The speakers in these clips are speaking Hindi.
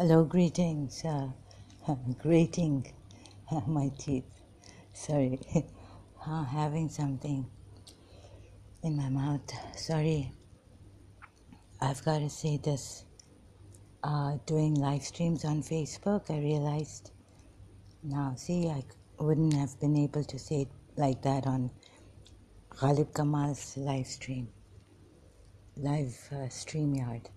Hello, greetings. Uh, I'm grating my teeth. Sorry, uh, having something in my mouth. Sorry, I've got to say this. Uh, doing live streams on Facebook, I realized now, see, I wouldn't have been able to say it like that on Ghalib Kamal's live stream, live uh, yard.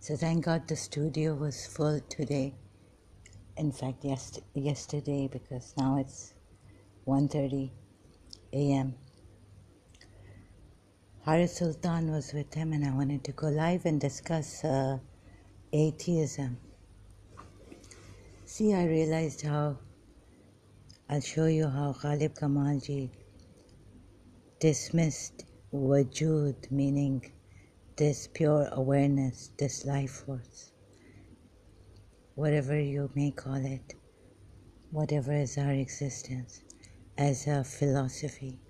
So thank God the studio was full today. In fact, yes, yesterday because now it's 1:30 a.m. Haris Sultan was with him, and I wanted to go live and discuss uh, atheism. See, I realized how. I'll show you how Ghalib Kamalji dismissed wajud, meaning this pure awareness, this life force, whatever you may call it, whatever is our existence as a philosophy.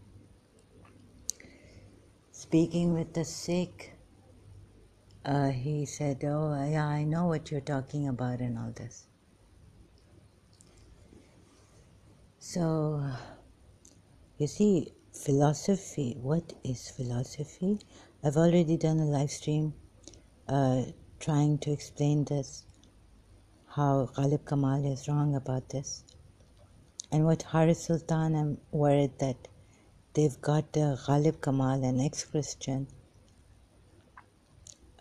Speaking with the sick, uh, he said, Oh, yeah, I know what you're talking about and all this. So, you see, philosophy, what is philosophy? I've already done a live stream uh, trying to explain this, how Ghalib Kamal is wrong about this. And with Haris Sultan, I'm worried that they've got uh, Ghalib Kamal, an ex Christian,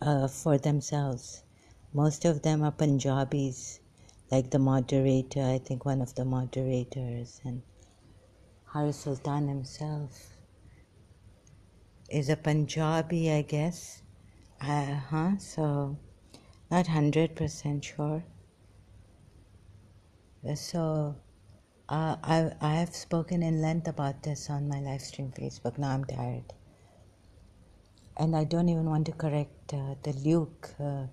uh, for themselves. Most of them are Punjabis, like the moderator, I think one of the moderators, and Haris Sultan himself is a Punjabi, I guess. Uh huh. So, not 100% sure. Uh, so, uh, I, I have spoken in length about this on my live stream Facebook. Now I'm tired. And I don't even want to correct uh, the Luke uh,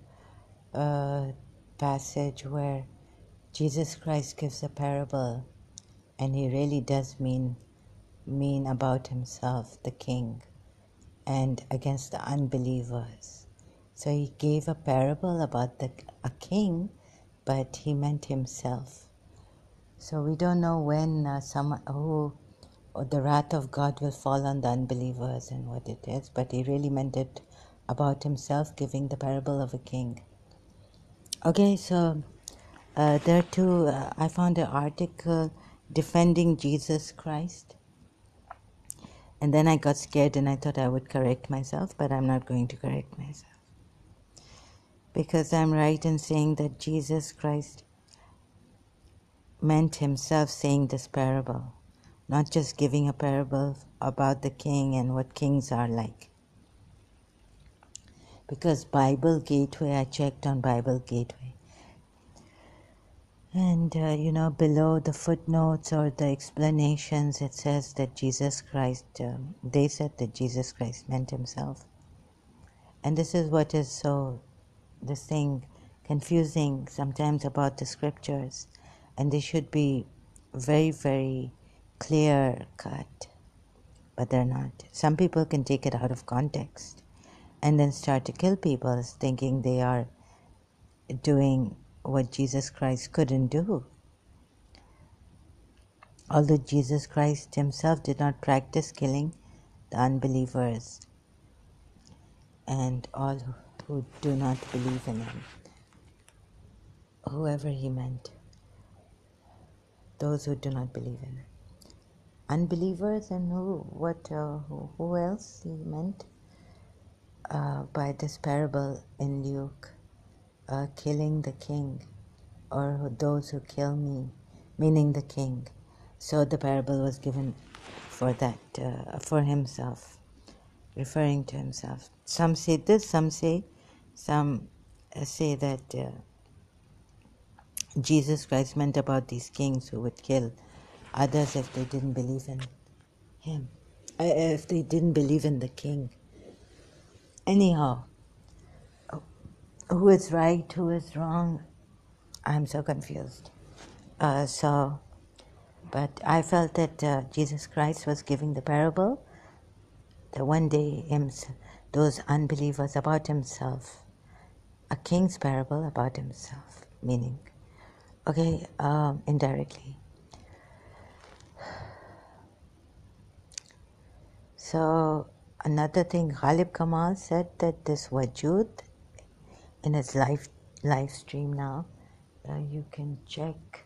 uh passage where Jesus Christ gives a parable and he really does mean mean about himself, the king and against the unbelievers. So he gave a parable about the, a king, but he meant himself. So we don't know when uh, some who or the wrath of God will fall on the unbelievers and what it is, but he really meant it about himself, giving the parable of a king. Okay, so uh, there too, uh, I found an article defending Jesus Christ and then I got scared and I thought I would correct myself, but I'm not going to correct myself. Because I'm right in saying that Jesus Christ meant himself saying this parable, not just giving a parable about the king and what kings are like. Because Bible Gateway, I checked on Bible Gateway. And uh, you know, below the footnotes or the explanations, it says that Jesus Christ, um, they said that Jesus Christ meant himself. And this is what is so, this thing, confusing sometimes about the scriptures. And they should be very, very clear cut. But they're not. Some people can take it out of context and then start to kill people thinking they are doing what Jesus Christ couldn't do. Although Jesus Christ himself did not practice killing the unbelievers and all who do not believe in him, whoever he meant, those who do not believe in him. Unbelievers and who, what, uh, who, who else he meant uh, by this parable in Luke uh, killing the king or those who kill me, meaning the king. So the parable was given for that, uh, for himself, referring to himself. Some say this, some say, some uh, say that uh, Jesus Christ meant about these kings who would kill others if they didn't believe in him, uh, if they didn't believe in the king. Anyhow, who is right, who is wrong. I'm so confused. Uh, so, but I felt that uh, Jesus Christ was giving the parable, the one day himself, those unbelievers about himself, a king's parable about himself, meaning, okay, um, indirectly. So another thing, Ghalib Kamal said that this Wajud in it's live live stream now uh, you can check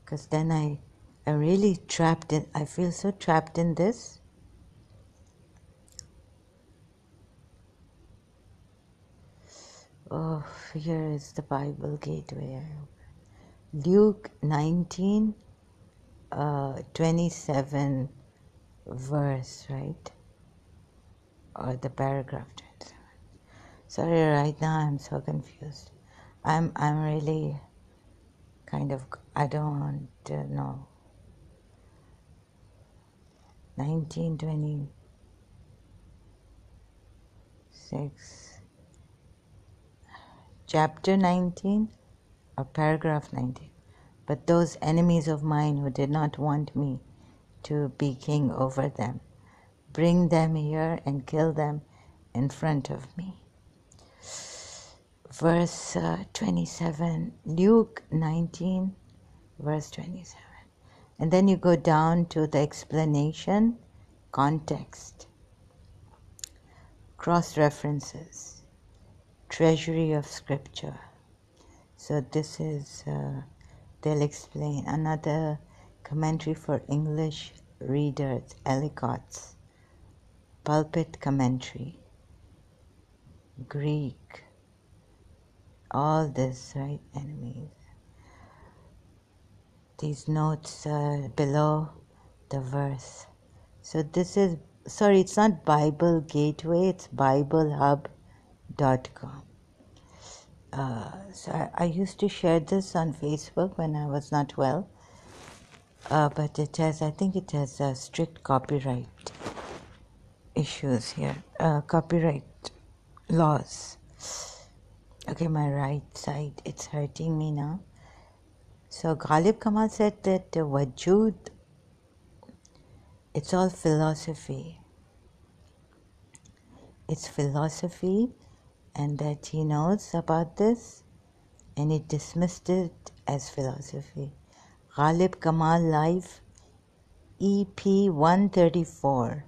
because then I I'm really trapped in I feel so trapped in this oh here is the Bible gateway Luke 19 uh, 27 verse right or the paragraph sorry right now i'm so confused i'm i'm really kind of i don't know 1926 chapter 19 or paragraph 19 but those enemies of mine who did not want me to be king over them bring them here and kill them in front of me verse uh, 27, Luke 19, verse 27. And then you go down to the explanation, context, cross references, treasury of scripture. So this is, uh, they'll explain another commentary for English readers, Ellicott's pulpit commentary, Greek all this, right, enemies? These notes are uh, below the verse. So this is sorry, it's not Bible Gateway, it's BibleHub.com. Uh, so I, I, used to share this on Facebook when I was not well, uh, but it has, I think it has uh, strict copyright issues here, uh, copyright laws okay my right side it's hurting me now so ghalib kamal said that the wajud it's all philosophy it's philosophy and that he knows about this and he dismissed it as philosophy ghalib kamal life ep 134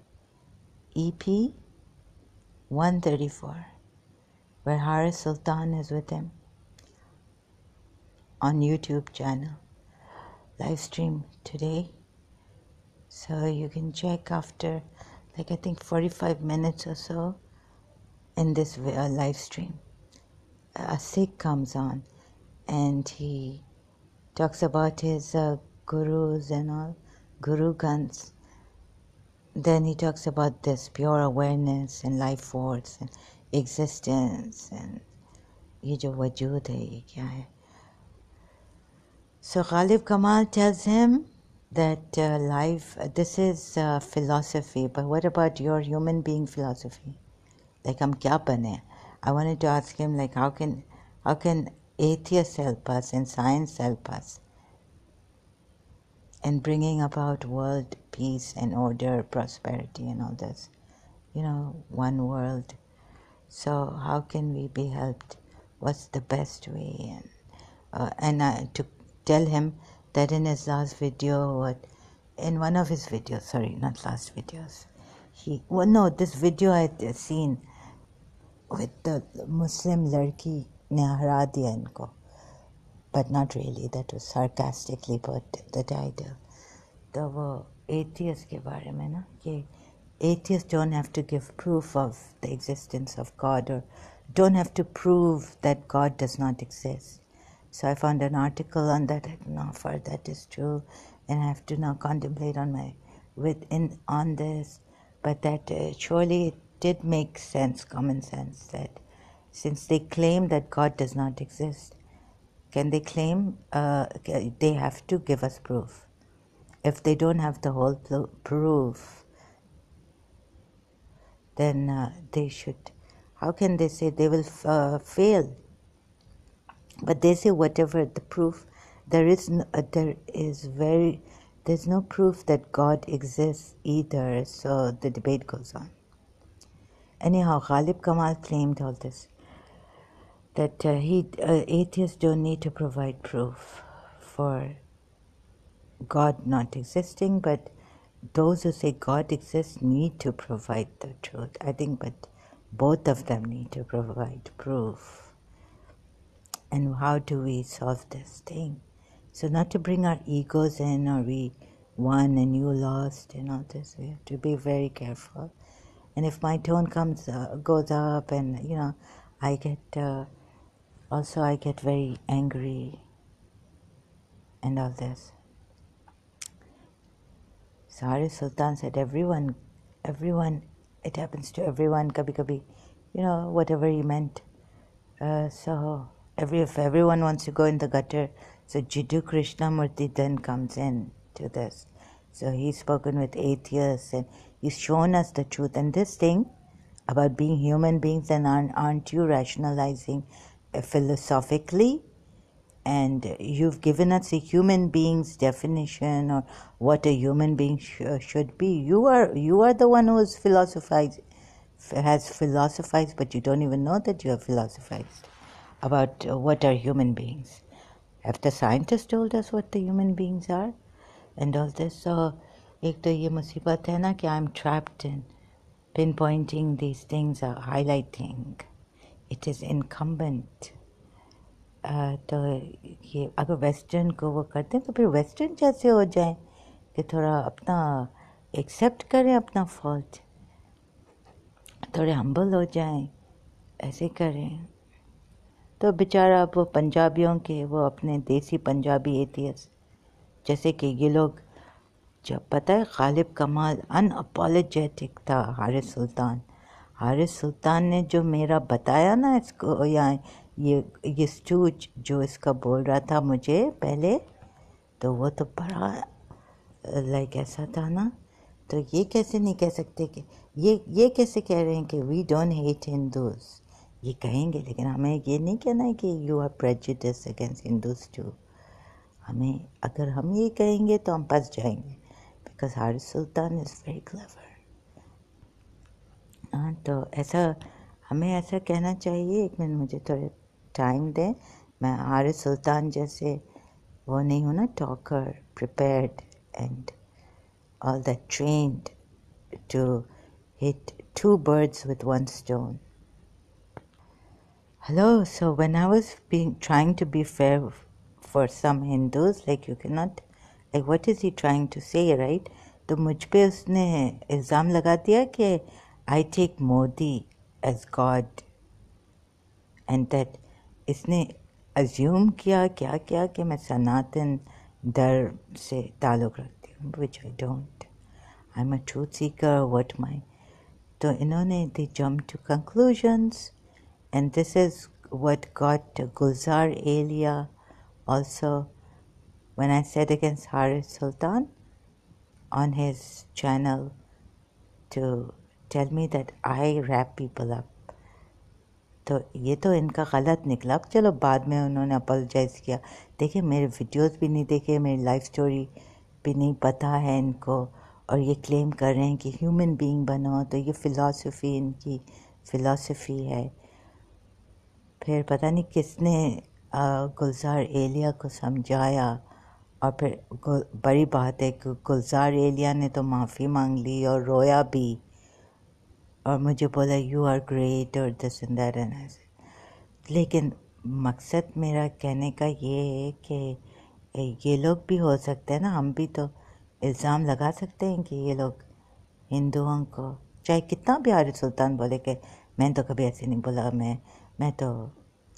ep 134 where Haris Sultan is with him on YouTube channel live stream today. So you can check after like I think 45 minutes or so in this uh, live stream. A Sikh comes on and he talks about his uh, gurus and all, guru guns. Then he talks about this pure awareness and life force and Existence and ये जो वजूद है ये क्या है so Ghalib Kamal tells him that uh, life uh, this is uh, philosophy but what about your human being philosophy like i'm kya bane i wanted to ask him like how can how can atheists help us and science help us in bringing about world peace and order prosperity and all this you know one world so how can we be helped? What's the best way? And, uh, and I, to tell him that in his last video, what, in one of his videos, sorry, not last videos, he, well, no, this video I had seen with the Muslim larki ne but not really. That was sarcastically put the title. The atheist atheists के बारे atheists don't have to give proof of the existence of God or don't have to prove that God does not exist. So I found an article on that. I can offer that is true, and I have to now contemplate on my within on this. But that uh, surely it did make sense, common sense that since they claim that God does not exist, can they claim? Uh, they have to give us proof. If they don't have the whole pl- proof, then uh, they should. How can they say they will uh, fail? But they say whatever the proof, there is no, uh, there is very there's no proof that God exists either. So the debate goes on. Anyhow, Ghalib Kamal claimed all this that uh, he uh, atheists don't need to provide proof for God not existing, but those who say God exists need to provide the truth. I think, but both of them need to provide proof. And how do we solve this thing? So, not to bring our egos in, or we won and you lost, and all this. We have to be very careful. And if my tone comes uh, goes up, and you know, I get uh, also I get very angry, and all this. Sorry, Sultan said, everyone, everyone, it happens to everyone, kabhi kabhi, you know, whatever he meant. Uh, so, every if everyone wants to go in the gutter, so Jiddu Krishnamurti then comes in to this. So he's spoken with atheists and he's shown us the truth. And this thing about being human beings and aren't, aren't you rationalizing uh, philosophically? and you've given us a human being's definition or what a human being sh- uh, should be you are you are the one who philosophized has philosophized but you don't even know that you have philosophized about uh, what are human beings have the scientists told us what the human beings are and all this so ek to ye musibat hai na ki i'm trapped in pinpointing these things or highlighting it is incumbent तो ये अगर वेस्टर्न को वो करते हैं तो फिर वेस्टर्न जैसे हो जाए कि थोड़ा अपना एक्सेप्ट करें अपना फॉल्ट थोड़े हम्बल हो जाए ऐसे करें तो बेचारा वो पंजाबियों के वो अपने देसी पंजाबी एथियस जैसे कि ये लोग जब पता है गालिब कमाल अनअपोलोजेटिक था हारिस सुल्तान हारिस सुल्तान ने जो मेरा बताया ना इसको यहाँ ये ये स्टूज जो इसका बोल रहा था मुझे पहले तो वो तो बड़ा लाइक ऐसा था ना तो ये कैसे नहीं कह सकते कि ये ये कैसे कह रहे हैं कि वी डोंट हेट हिंदूज़ ये कहेंगे लेकिन हमें ये नहीं कहना है कि you are prejudice against Hindus too हमें अगर हम ये कहेंगे तो हम फंस जाएंगे बिकॉज हार सुल्तान इज़ वेरी क्लेवर हाँ तो ऐसा हमें ऐसा कहना चाहिए एक मिनट मुझे थोड़े टाइम दें मैं आर सुल्तान जैसे वो नहीं हूँ ना talker prepared and all the trend to hit two birds with one stone hello so when I was be trying to be fair for some Hindus like you can not like what is he trying to say right तो मुझ पर उसने इल्ज़ाम लगा दिया कि I take Modi as God and that इसने अज्यूम किया क्या किया कि मैं सनातन दर से ताल्लुक़ रखती हूँ which I don't I am a truth seeker what my तो इन्होंने they jump to conclusions and this is what got Gulzar Elia also when I said against Haris Sultan on his channel to tell me that I wrap people up. तो ये तो इनका गलत निकला चलो बाद में उन्होंने अपोलोजाइज़ किया देखिए मेरे वीडियोस भी नहीं देखे मेरी लाइफ स्टोरी भी नहीं पता है इनको और ये क्लेम कर रहे हैं कि ह्यूमन बीइंग बनो तो ये फ़िलासफ़ी इनकी फ़िलासफ़ी है फिर पता नहीं किसने गुलजार एलिया को समझाया और फिर बड़ी बात है कि गुलजार एलिया ने तो माफ़ी मांग ली और रोया भी और मुझे बोला यू आर ग्रेट और दस अंदर लेकिन मकसद मेरा कहने का ये है कि ये लोग भी हो सकते हैं ना हम भी तो इल्ज़ाम लगा सकते हैं कि ये लोग हिंदुओं को चाहे कितना भी आर सुल्तान बोले कि मैंने तो कभी ऐसे नहीं बोला मैं मैं तो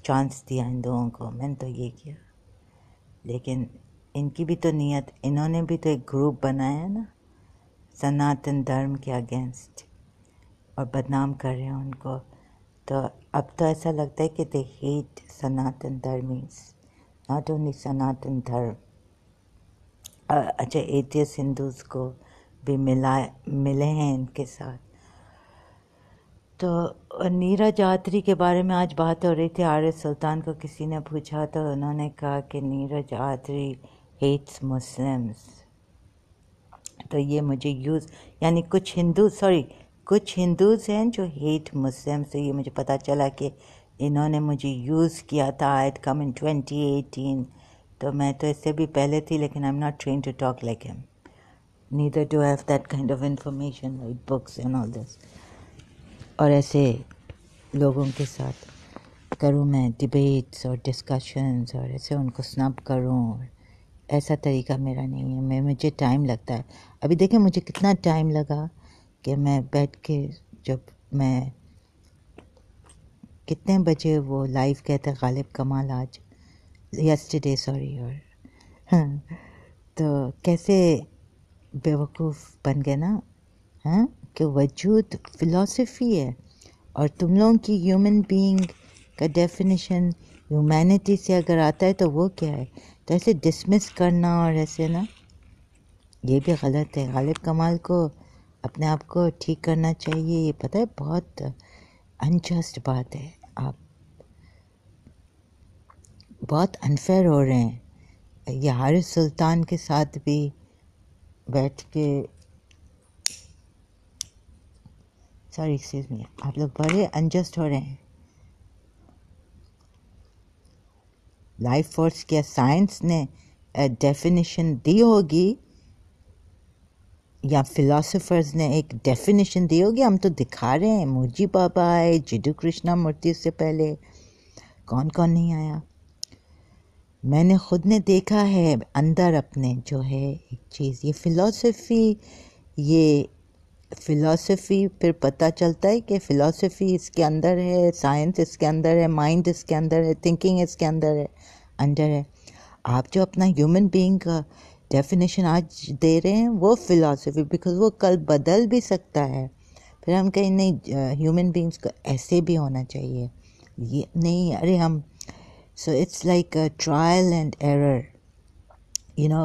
चांस दिया हिंदुओं को मैंने तो ये किया लेकिन इनकी भी तो नीयत इन्होंने भी तो एक ग्रुप बनाया ना सनातन धर्म के अगेंस्ट और बदनाम कर रहे हैं उनको तो अब तो ऐसा लगता है कि दे हेट सनातन धर्म मीन्स नॉट ओनली सनातन धर्म अच्छा एथियस हिंदूज को भी मिला मिले हैं इनके साथ तो नीरज आत्री के बारे में आज बात हो रही थी आर्य सुल्तान को किसी ने पूछा तो उन्होंने कहा कि नीरज आत्री हेट्स मुस्लिम्स तो ये मुझे यूज़ यानी कुछ हिंदू सॉरी कुछ हिंदूज हैं जो हेट मुस्लिम से ये मुझे पता चला कि इन्होंने मुझे यूज़ किया था आयत कम इन ट्वेंटी एटीन तो मैं तो इससे भी पहले थी लेकिन I am not train to talk like him neither to have that kind of information like books and all this और ऐसे लोगों के साथ करूँ मैं डिबेट्स और डिस्कशंस और ऐसे उनको स्नब करूँ ऐसा तरीका मेरा नहीं है मैं मुझे टाइम लगता है अभी देखें मुझे कितना टाइम लगा कि मैं बैठ के जब मैं कितने बजे वो लाइव कहते गालिब कमाल आज यस्टरडे सॉरी और हाँ, तो कैसे बेवकूफ़ बन गए ना हैं हाँ, कि वजूद फिलॉसफी है और तुम लोगों की ह्यूमन बीइंग का डेफिनेशन ह्यूमैनिटी से अगर आता है तो वो क्या है तो ऐसे डिसमिस करना और ऐसे ना ये भी गलत है गालिब कमाल को अपने आप को ठीक करना चाहिए ये पता है बहुत अनजस्ट बात है आप बहुत अनफेयर हो रहे हैं ये हर सुल्तान के साथ भी बैठ के सॉरी एक्सक्यूज मी आप लोग बड़े अनजस्ट हो रहे हैं लाइफ फोर्स क्या साइंस ने डेफिनेशन दी होगी या फिलोसोफर्स ने एक डेफिनेशन दी होगी हम तो दिखा रहे हैं मोजी बाबा आए जिडू कृष्णा मूर्ति से पहले कौन कौन नहीं आया मैंने खुद ने देखा है अंदर अपने जो है एक चीज़ ये फ़िलासफ़ी ये फ़िलासफ़ी फिर पता चलता है कि फ़िलासफ़ी इसके अंदर है साइंस इसके अंदर है माइंड इसके अंदर है थिंकिंग इसके अंदर है अंदर है आप जो अपना ह्यूमन बीइंग का डेफिनेशन आज दे रहे हैं वो फिलॉसफी बिकॉज वो कल बदल भी सकता है फिर हम कहें नहीं ह्यूमन बींग्स को ऐसे भी होना चाहिए ये नहीं अरे हम so it's like a trial and error you know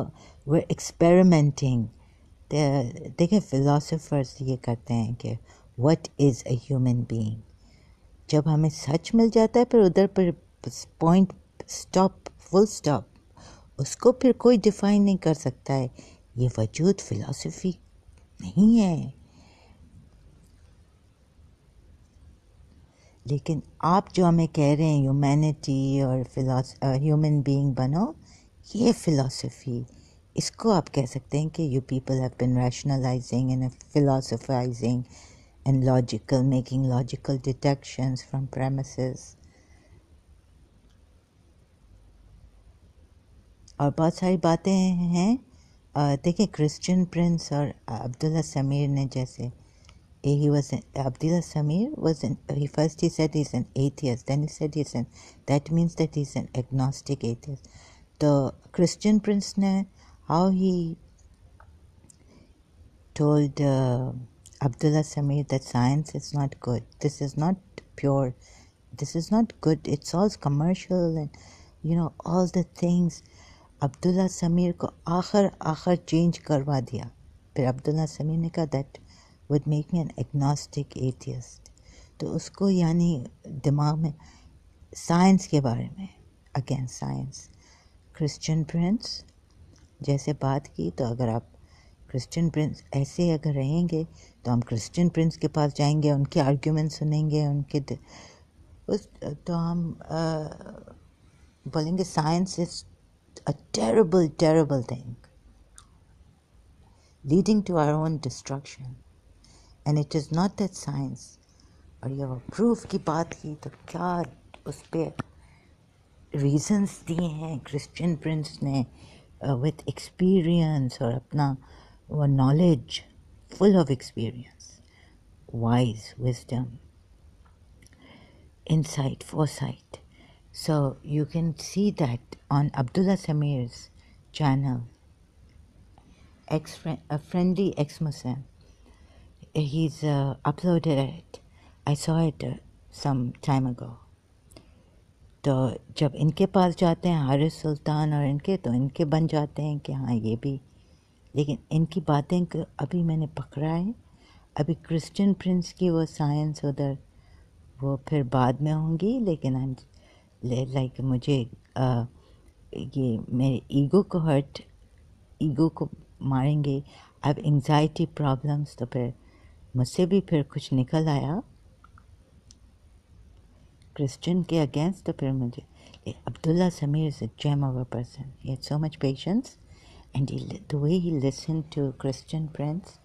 we experimenting देखिए फिलोसोफर्स ये करते हैं कि what is a human being जब हमें सच मिल जाता है फिर उधर पर पॉइंट स्टॉप फुल स्टॉप उसको फिर कोई डिफाइन नहीं कर सकता है ये वजूद फिलॉसफी नहीं है लेकिन आप जो हमें कह रहे हैं ह्यूमैनिटी और ह्यूमन बीइंग बनो ये फिलॉसफी इसको आप कह सकते हैं कि you people have been rationalising and philosophising and logical making logical detections from premises और बहुत सारी बातें हैं देखिए क्रिश्चियन प्रिंस और अब्दुल्ला समीर ने जैसे a he was an Abdullah Sameer was in first he said is an atheist then he said is an that means that is an agnostic atheist तो क्रिश्चियन प्रिंस ने how he told Abdullah Sameer that science is not good this is not pure this is not good it's also commercial and you know all the things Abdullah Sameer को आखिर आखिर चेंज करवा दिया फिर अब्दुल्ला समीर ने कहा that would make me an agnostic atheist तो उसको यानी दिमाग में साइंस के बारे में अगेन साइंस क्रिश्चियन प्रिंस जैसे बात की तो अगर आप क्रिश्चियन प्रिंस ऐसे अगर रहेंगे तो हम क्रिश्चियन प्रिंस के पास जाएंगे उनके आर्ग्यूमेंट सुनेंगे उनके उस तो हम आ, बोलेंगे science is a terrible, terrible thing, leading to our own destruction. And it is not that science or your proof ki baat ki to kya us pe reasons diye hain Christian Prince ne uh, with experience or apna or knowledge full of experience wise wisdom insight foresight So you can see that on Abdullah Samir's channel, ex -friend, a friendly ex-Muslim. He's uh, uploaded it. I saw it uh, some time ago. तो जब इनके पास जाते हैं हारिस सुल्तान और इनके तो इनके बन जाते हैं कि हाँ ये भी लेकिन इनकी बातें अभी मैंने पकड़ा है अभी क्रिश्चियन प्रिंस की वो साइंस उधर वो फिर बाद में होंगी लेकिन आई लाइक मुझे ये मेरे ईगो को हर्ट ईगो को मारेंगे अब एंगजाइटी प्रॉब्लम्स तो फिर मुझसे भी फिर कुछ निकल आया क्रिश्चियन के अगेंस्ट तो फिर मुझे Abdullah Sameer is a gem of person ये so much patience and the way he listen to Christian friends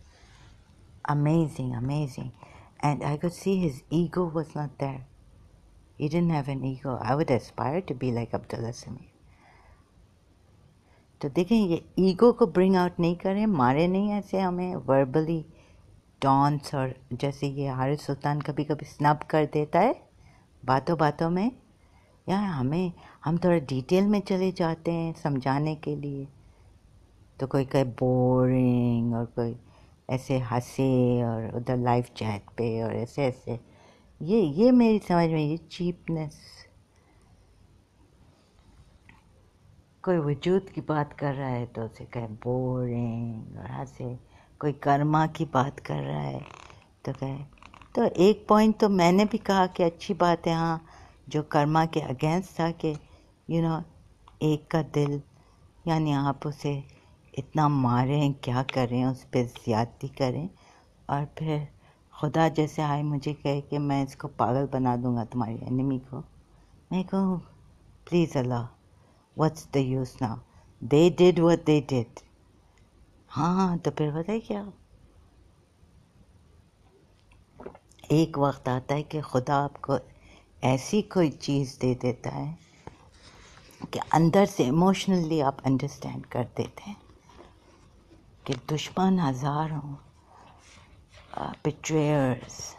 amazing amazing and I could see his ego was not that You didn't have an ego. I would aspire to be like Abdullah Sameer तो देखें ये ईगो को ब्रिंग आउट नहीं करें मारे नहीं ऐसे हमें वर्बली डॉन्स और जैसे ये हारिस सुल्तान कभी कभी स्नब कर देता है बातों बातों में या हमें हम थोड़ा डिटेल में चले जाते हैं समझाने के लिए तो कोई कहे बोरिंग और कोई ऐसे हंसे और उधर लाइफ चैट पे और ऐसे ऐसे ये ये मेरी समझ में ये चीपनेस कोई वजूद की बात कर रहा है तो उसे कहे बोरिंग और हंसे कोई कर्मा की बात कर रहा है तो कहे तो एक पॉइंट तो मैंने भी कहा कि अच्छी बात है हाँ जो कर्मा के अगेंस्ट था कि यू नो एक का दिल यानी आप उसे इतना मारें क्या करें उस पर ज़्यादती करें और फिर खुदा जैसे आए मुझे कहे कि मैं इसको पागल बना दूंगा तुम्हारी एनिमी को मैं कहूँ please Allah what's the use now they did व दे डिड हाँ तो फिर बताए क्या एक वक्त आता है कि खुदा आपको ऐसी कोई चीज़ दे देता है कि अंदर से इमोशनली आप अंडरस्टैंड कर देते हैं कि दुश्मन हज़ार हों बिट्रेयर्स uh,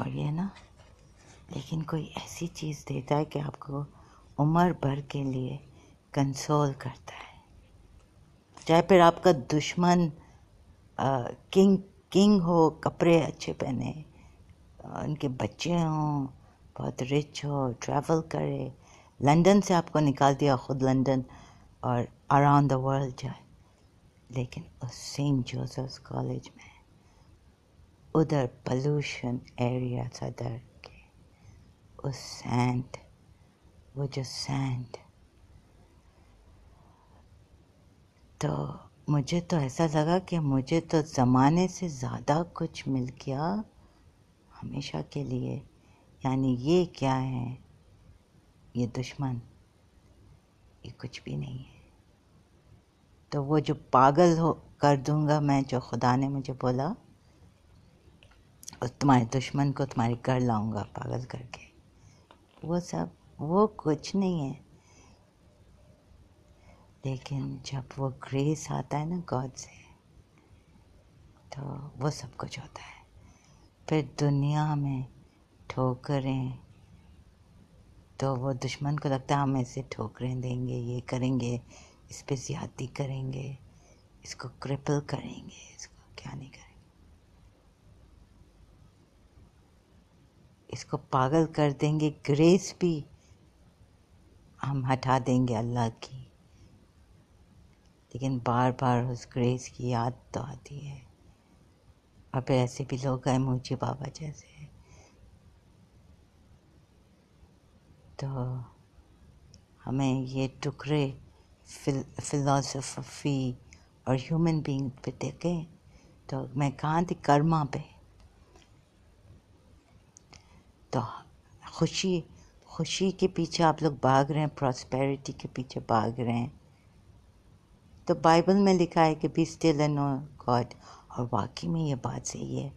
और ये ना लेकिन कोई ऐसी चीज़ देता है कि आपको उम्र भर के लिए कंसोल करता है चाहे फिर आपका दुश्मन आ, किंग किंग हो कपड़े अच्छे पहने uh, उनके बच्चे हों बहुत रिच हो ट्रैवल करे लंदन से आपको निकाल दिया ख़ुद लंदन और अराउंड द वर्ल्ड जाए लेकिन उस सेंट जोसेफ्स कॉलेज में उधर पोल्यूशन एरिया सदर के उस सैंड वो जो सैंड तो मुझे तो ऐसा लगा कि मुझे तो ज़माने से ज़्यादा कुछ मिल गया हमेशा के लिए यानी ये क्या है ये दुश्मन ये कुछ भी नहीं है तो वो जो पागल हो कर दूंगा मैं जो खुदा ने मुझे बोला और तुम्हारे दुश्मन को तुम्हारे घर लाऊंगा पागल करके वो सब वो कुछ नहीं है लेकिन जब वो ग्रेस आता है ना गॉड से तो वो सब कुछ होता है फिर दुनिया में ठोकरें तो वो दुश्मन को लगता है हम ऐसे ठोकरें देंगे ये करेंगे इस पर ज़्यादी करेंगे इसको क्रिपल करेंगे इसको क्या नहीं करेंगे इसको पागल कर देंगे ग्रेस भी हम हटा देंगे अल्लाह की लेकिन बार बार उस ग्रेस की याद तो आती है और फिर ऐसे भी लोग आए मुझे बाबा जैसे तो हमें ये टुकड़े फिलासफी और ह्यूमन बीइंग पे देखें तो मैं कहाँ थी कर्मा पे तो खुशी खुशी के पीछे आप लोग भाग रहे हैं प्रॉस्पेरिटी के पीछे भाग रहे हैं तो बाइबल में लिखा है कि be still and know God और वाकई में ये बात सही है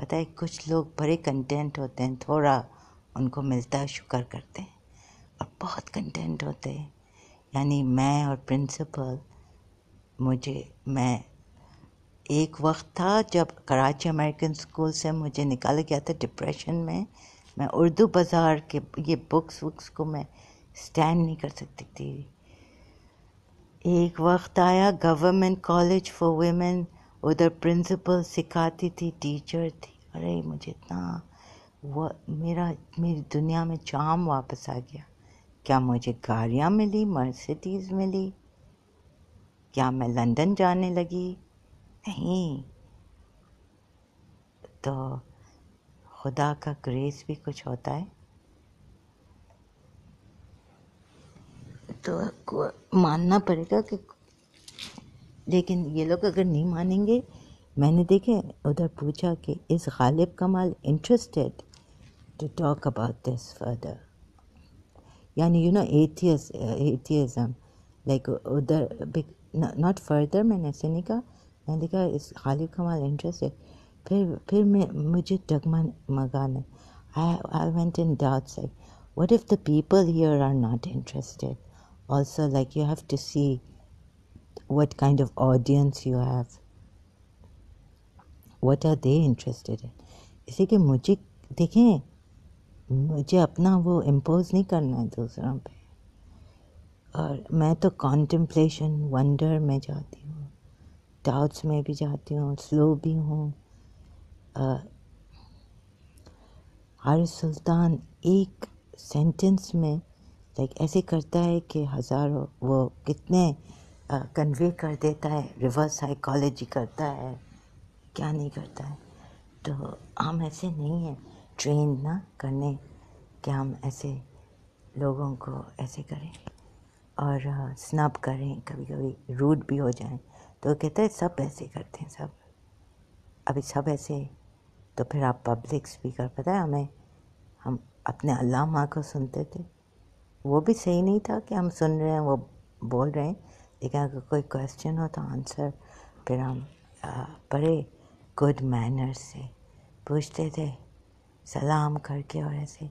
पता है कुछ लोग बड़े कंटेंट होते हैं थोड़ा उनको मिलता है शुक्र करते हैं और बहुत कंटेंट होते हैं यानी मैं और प्रिंसिपल मुझे मैं एक वक्त था जब कराची अमेरिकन स्कूल से मुझे निकाला गया था डिप्रेशन में मैं उर्दू बाज़ार के ये बुक्स वुक्स को मैं स्टैंड नहीं कर सकती थी एक वक्त आया गवर्नमेंट कॉलेज फॉर वेमेन उधर प्रिंसिपल सिखाती थी टीचर थी अरे मुझे इतना वह मेरा मेरी दुनिया में जाम वापस आ गया क्या मुझे गाड़ियाँ मिली मर्सिडीज़ मिली क्या मैं लंदन जाने लगी नहीं तो खुदा का ग्रेस भी कुछ होता है तो मानना पड़ेगा कि लेकिन ये लोग अगर नहीं मानेंगे मैंने देखे उधर पूछा कि इस Ghalib Kamal interested to talk about this further yani you know atheist, uh, atheism like उधर नॉट फर्दर मैंने ऐसे नहीं कहा मैंने देखा इस खालिद कमाल इंटरेस्ट है फिर फिर मैं मुझे डगमगाने I went in doubts like what if the people here are not interested also like you have to see what kind of audience you have what are they interested in इसी के मुझे देखें मुझे अपना वो इम्पोज नहीं करना है दूसरों पे और मैं तो कॉन्टम्पलेशन वंडर में जाती हूँ डाउट्स में भी जाती हूँ स्लो भी हूँ हर सुल्तान एक सेंटेंस में लाइक ऐसे करता है कि हज़ारों वो कितने कन्वे कर देता है रिवर्स साइकोलॉजी करता है क्या नहीं करता है तो हम ऐसे नहीं हैं ट्रेन ना करने कि हम ऐसे लोगों को ऐसे करें और स्नब करें कभी कभी रूड भी हो जाएं तो कहते हैं सब ऐसे करते हैं सब अभी सब ऐसे तो फिर आप पब्लिक स्पीकर पता है हमें हम अपने अल्लाह माँ को सुनते थे वो भी सही नहीं था कि हम सुन रहे हैं वो बोल रहे हैं लेकिन अगर कोई क्वेश्चन हो तो आंसर फिर हम बड़े गुड मैनर से पूछते थे सलाम करके और ऐसे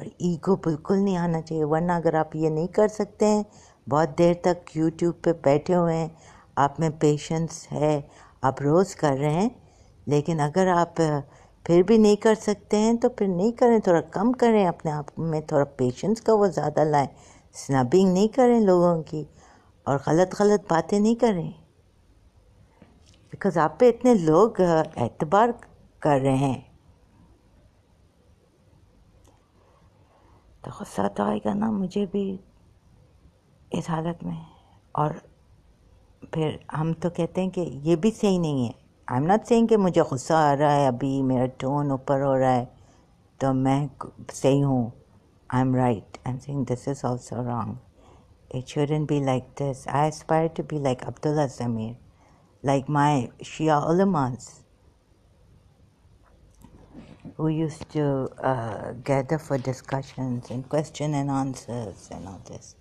और ईगो बिल्कुल नहीं आना चाहिए वरना अगर आप ये नहीं कर सकते हैं बहुत देर तक यूट्यूब पे बैठे हुए हैं आप में पेशेंस है आप रोज़ कर रहे हैं लेकिन अगर आप फिर भी नहीं कर सकते हैं तो फिर नहीं करें थोड़ा कम करें अपने आप में थोड़ा पेशेंस का वो ज़्यादा लाएं स्नबिंग नहीं करें लोगों की और गलत गलत बातें नहीं करें बिकॉज़ आप पे इतने लोग एतबार कर रहे हैं तो गुस्सा तो आएगा ना मुझे भी इस हालत में और फिर हम तो कहते हैं कि ये भी सही नहीं है आई एम नॉट सेइंग कि मुझे गुस्सा आ रहा है अभी मेरा टोन ऊपर हो रहा है तो मैं सही हूँ I am right I am saying this is also wrong it shouldn't be like this I aspire to be like Abdullah Zameer like my Shia who used to uh, gather for discussions and question and answers and all this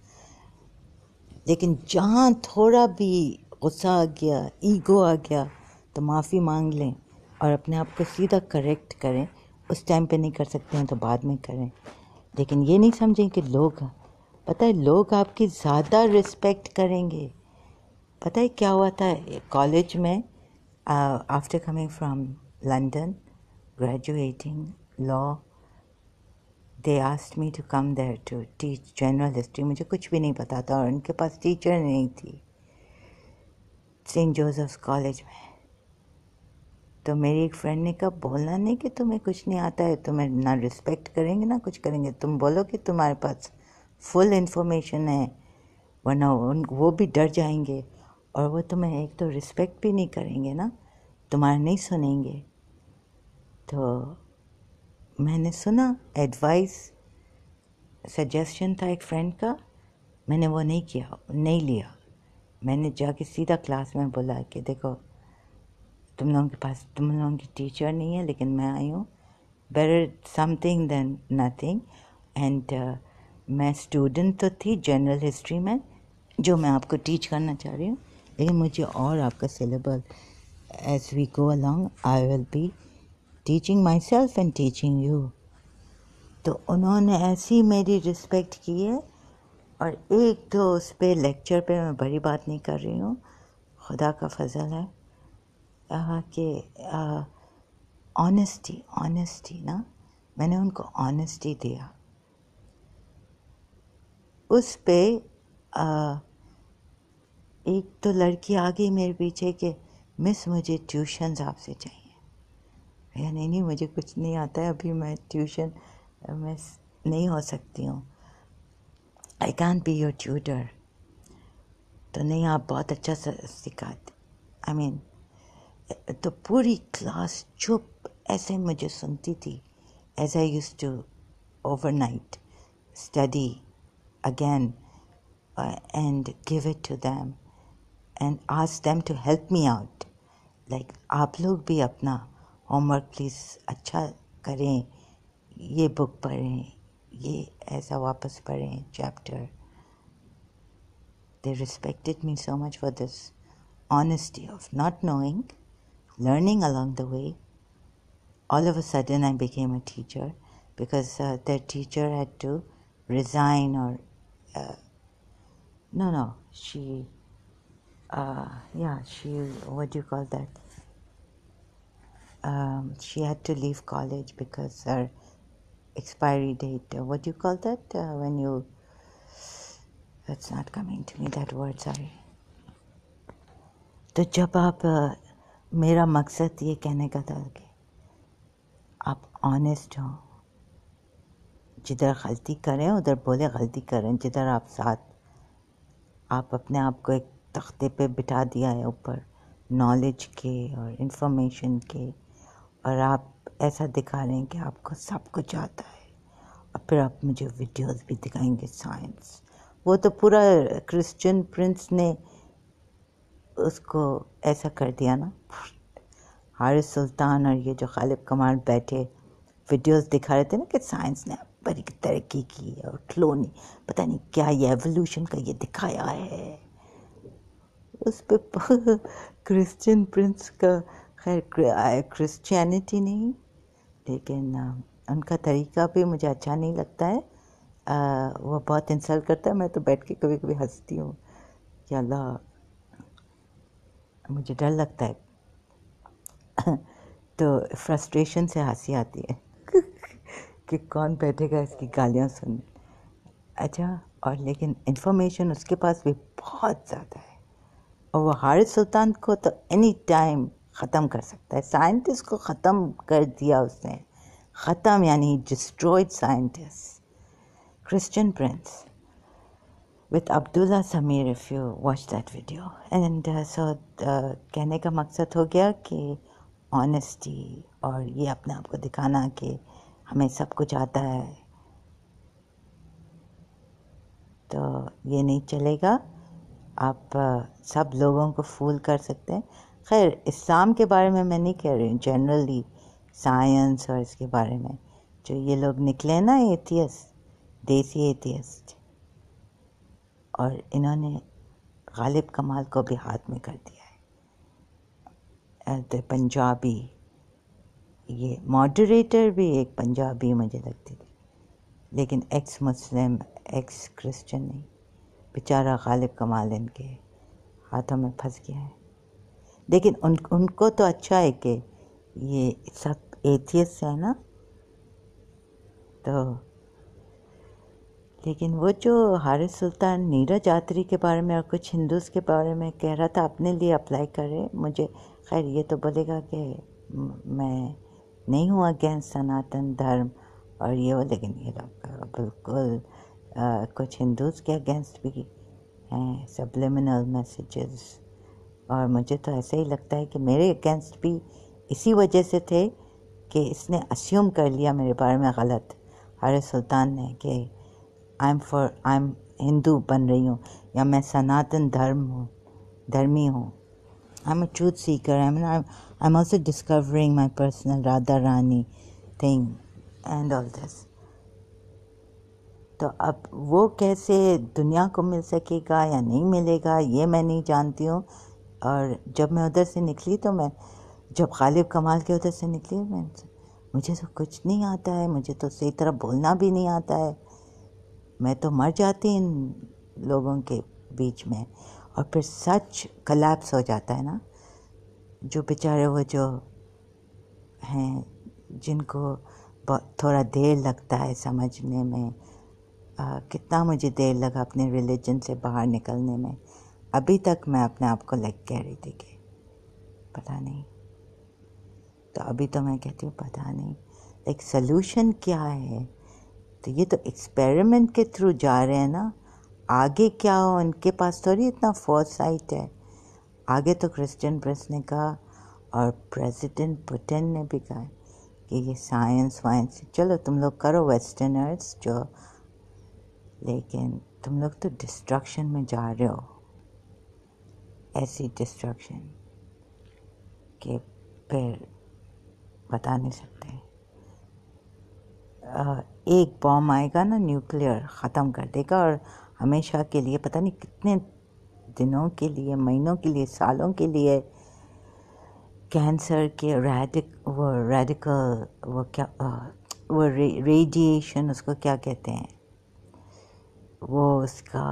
लेकिन जहाँ थोड़ा भी गुस्सा आ गया ईगो आ गया तो माफ़ी मांग लें और अपने आप को सीधा करेक्ट करें उस टाइम पे नहीं कर सकते हैं तो बाद में करें लेकिन ये नहीं समझें कि लोग पता है लोग आपकी ज़्यादा रिस्पेक्ट करेंगे पता है क्या हुआ था कॉलेज में after coming from London graduating law they asked me to come there to teach general history मुझे कुछ भी नहीं पता था और उनके पास टीचर नहीं थी सेंट जोसेफ्स कॉलेज में तो मेरी एक फ्रेंड ने कहा बोलना नहीं कि तुम्हें कुछ नहीं आता है तुम्हें ना रिस्पेक्ट करेंगे ना कुछ करेंगे तुम बोलो कि तुम्हारे पास फुल इन्फॉर्मेशन है वरना उन वो भी डर जाएंगे और वो तुम्हें एक तो रिस्पेक्ट भी नहीं करेंगे ना तुम्हारा नहीं सुनेंगे तो मैंने सुना एडवाइस सजेशन था एक फ्रेंड का मैंने वो नहीं किया नहीं लिया मैंने जाके सीधा क्लास में बोला कि देखो तुम लोगों के पास तुम लोगों की टीचर नहीं है लेकिन मैं आई हूँ better something than nothing and मैं स्टूडेंट तो थी जनरल हिस्ट्री में जो मैं आपको टीच करना चाह रही हूँ लेकिन मुझे और आपका syllabus as we go along I will be teaching myself and teaching you तो उन्होंने ऐसी मेरी रिस्पेक्ट की है और एक दो उस पर लेक्चर पे मैं बड़ी बात नहीं कर रही हूँ खुदा का फजल है कि ऑनेस्टी ऑनेस्टी ना मैंने उनको ऑनेस्टी दिया उस पर एक तो लड़की आ गई मेरे पीछे कि मिस मुझे ट्यूशन्स आपसे चाहिए या नहीं नहीं मुझे कुछ नहीं आता है अभी मैं ट्यूशन मैं नहीं हो सकती हूँ I can be your tutor तो नहीं आप बहुत अच्छा सिखाते आई मीन तो पूरी क्लास चुप ऐसे मुझे सुनती थी as I used to overnight study again and give it to them and आज them to help me out like आप लोग भी अपना होमवर्क प्लीज़ अच्छा करें ये बुक पढ़ें ये ऐसा वापस पढ़ें chapter they respected me so much for this honesty of not knowing, learning along the way. All of a sudden, I became a teacher because uh, their teacher had to resign or. Uh, no, no, she. Uh, yeah, she. What do you call that? um, she had to leave college because her expiry date. Uh, what do you call that uh, when you? That's not coming to me. That word. Sorry. तो जब आप मेरा मकसद ये कहने का था कि आप ऑनेस्ट हों जिधर गलती करें उधर बोले गलती करें जिधर आप साथ आप अपने आप को एक तख्ते पे बिठा दिया है ऊपर नॉलेज के और इंफॉर्मेशन के और आप ऐसा दिखा रहे हैं कि आपको सब कुछ आता है और फिर आप मुझे वीडियोस भी दिखाएंगे साइंस वो तो पूरा क्रिश्चियन प्रिंस ने उसको ऐसा कर दिया ना हारिस सुल्तान और ये जो खालिब कमाल बैठे वीडियोस दिखा रहे थे ना कि साइंस ने बड़ी तरक्की की और क्लोनी पता नहीं क्या ये एवोल्यूशन का ये दिखाया है उस पर क्रिश्चियन प्रिंस का खैर क्रिश्चियनिटी नहीं लेकिन उनका तरीका भी मुझे अच्छा नहीं लगता है वह वो बहुत इंसल्ट करता है मैं तो बैठ के कभी कभी हंसती हूँ कि अल्लाह मुझे डर लगता है तो फ्रस्ट्रेशन से हंसी आती है कि कौन बैठेगा इसकी गालियाँ सुन अच्छा और लेकिन इन्फॉर्मेशन उसके पास भी बहुत ज़्यादा है और वो हारिस सुल्तान को तो एनी टाइम ख़त्म कर सकता है साइंटिस्ट को ख़त्म कर दिया उसने ख़त्म यानी destroyed scientist Christian Prince with Abdullah Sameer if you watch that video and so कहने का मकसद हो गया कि ऑनेस्टी और ये अपने आप को दिखाना कि हमें सब कुछ आता है तो ये नहीं चलेगा आप uh, सब लोगों को फूल कर सकते हैं खैर इस्लाम के बारे में मैं नहीं कह रही हूँ जनरली साइंस और इसके बारे में जो ये लोग निकले ना एथियस देसी एथियस्ट और इन्होंने गालिब कमाल को भी हाथ में कर दिया है तो पंजाबी ये मॉडरेटर भी एक पंजाबी मुझे लगती थी लेकिन एक्स मुस्लिम एक्स क्रिश्चियन नहीं बेचारा गालिब कमाल इनके हाथों में फंस गया है लेकिन उन उनको तो अच्छा है कि ये सब एथियस है ना तो लेकिन वो जो हारिस सुल्तान नीरज यात्री के बारे में और कुछ हिंदूज के बारे में कह रहा था अपने लिए अप्लाई करे मुझे खैर ये तो बोलेगा कि मैं नहीं हूँ अगेंस्ट सनातन धर्म और ये वो लेकिन ये लोग बिल्कुल कुछ हिंदूज के अगेंस्ट भी हैं सप्लिमिनल मैसेजेस और मुझे तो ऐसे ही लगता है कि मेरे अगेंस्ट भी इसी वजह से थे कि इसने अस्यूम कर लिया मेरे बारे में गलत हर सुल्तान ने कि I am for I am Hindu बन रही हूँ या मैं सनातन धर्म हूँ धर्मी हूँ I am a truth seeker I mean I am also discovering my personal Radha Rani thing and all this तो अब वो कैसे दुनिया को मिल सकेगा या नहीं मिलेगा ये मैं नहीं जानती हूँ और जब मैं उधर से निकली तो मैं जब गालिब कमाल के उधर से निकली मैं मुझे तो कुछ नहीं आता है मुझे तो सही तरह बोलना भी नहीं आता है मैं तो मर जाती इन लोगों के बीच में और फिर सच कलेप्स हो जाता है ना जो बेचारे वो जो हैं जिनको थोड़ा देर लगता है समझने में आ, कितना मुझे देर लगा अपने रिलीजन से बाहर निकलने में अभी तक मैं अपने आप को लग कह रही थी कि पता नहीं तो अभी तो मैं कहती हूँ पता नहीं लाइक सल्यूशन क्या है तो ये तो एक्सपेरिमेंट के थ्रू जा रहे हैं ना आगे क्या हो उनके पास थोड़ी इतना फोर्साइट है आगे तो क्रिस्टियन प्रेस ने कहा और प्रेसिडेंट पुटिन ने भी कहा कि ये साइंस वाइंस चलो तुम लोग करो वेस्टर्नर्स जो लेकिन तुम लोग तो डिस्ट्रक्शन में जा रहे हो ऐसी डिस्ट्रक्शन के फिर बता नहीं सकते एक बॉम्ब आएगा ना न्यूक्लियर ख़त्म कर देगा और हमेशा के लिए पता नहीं कितने दिनों के लिए महीनों के लिए सालों के लिए कैंसर के रेडिक वो रेडिकल वो क्या वो रे, रेडिएशन उसको क्या कहते हैं वो उसका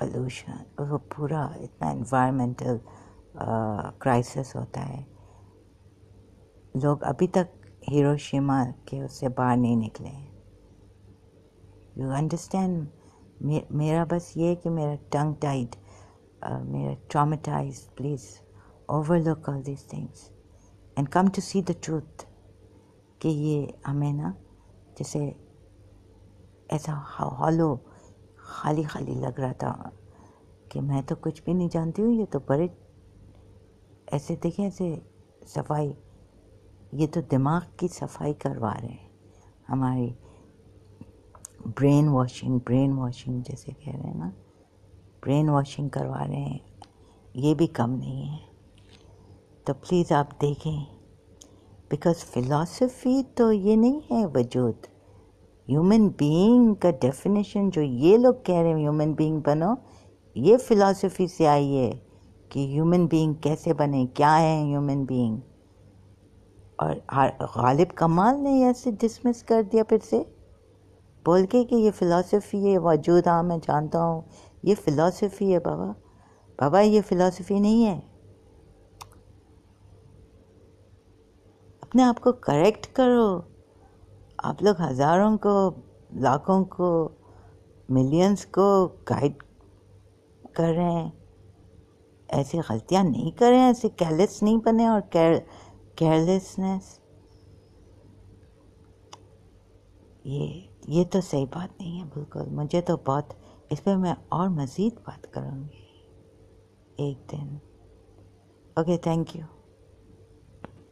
पोल्यूशन वो पूरा इतना इन्वायरमेंटल क्राइसिस होता है लोग अभी तक हिरोशिमा के उससे बाहर नहीं निकले हैं यू अंडरस्टैंड मेरा बस ये कि मेरा टंग टाइट मेरा traumatise please overlook all these things and come to see the truth कि ये हमें ना जैसे ऐसा हॉलो खाली खाली लग रहा था कि मैं तो कुछ भी नहीं जानती हूँ ये तो बड़े ऐसे देखें ऐसे सफाई ये तो दिमाग की सफाई करवा रहे हैं हमारी ब्रेन वॉशिंग ब्रेन वॉशिंग जैसे कह रहे हैं ना ब्रेन वॉशिंग करवा रहे हैं ये भी कम नहीं है तो प्लीज़ आप देखें बिकॉज़ फ़िलासफी तो ये नहीं है वजूद ह्यूमन बीइंग का डेफिनेशन जो ये लोग कह रहे हैं ह्यूमन बीइंग बनो ये फिलॉसफी से आई है कि ह्यूमन बीइंग कैसे बने क्या है ह्यूमन बीइंग और गालिब कमाल ने ऐसे डिसमिस कर दिया फिर से बोल के कि ये फ़िलासफ़ी है वजूद हाँ मैं जानता हूँ ये फ़िलासफ़ी है बाबा बाबा ये फ़िलासफ़ी नहीं है अपने आप को करेक्ट करो आप लोग हज़ारों को लाखों को मिलियंस को गाइड कर रहे हैं ऐसी गलतियाँ नहीं करें ऐसे केयरलेस नहीं बने और केयर केयरलेसनेस ये ये तो सही बात नहीं है बिल्कुल मुझे तो बहुत इस पर मैं और मज़ीद बात करूँगी एक दिन ओके थैंक यू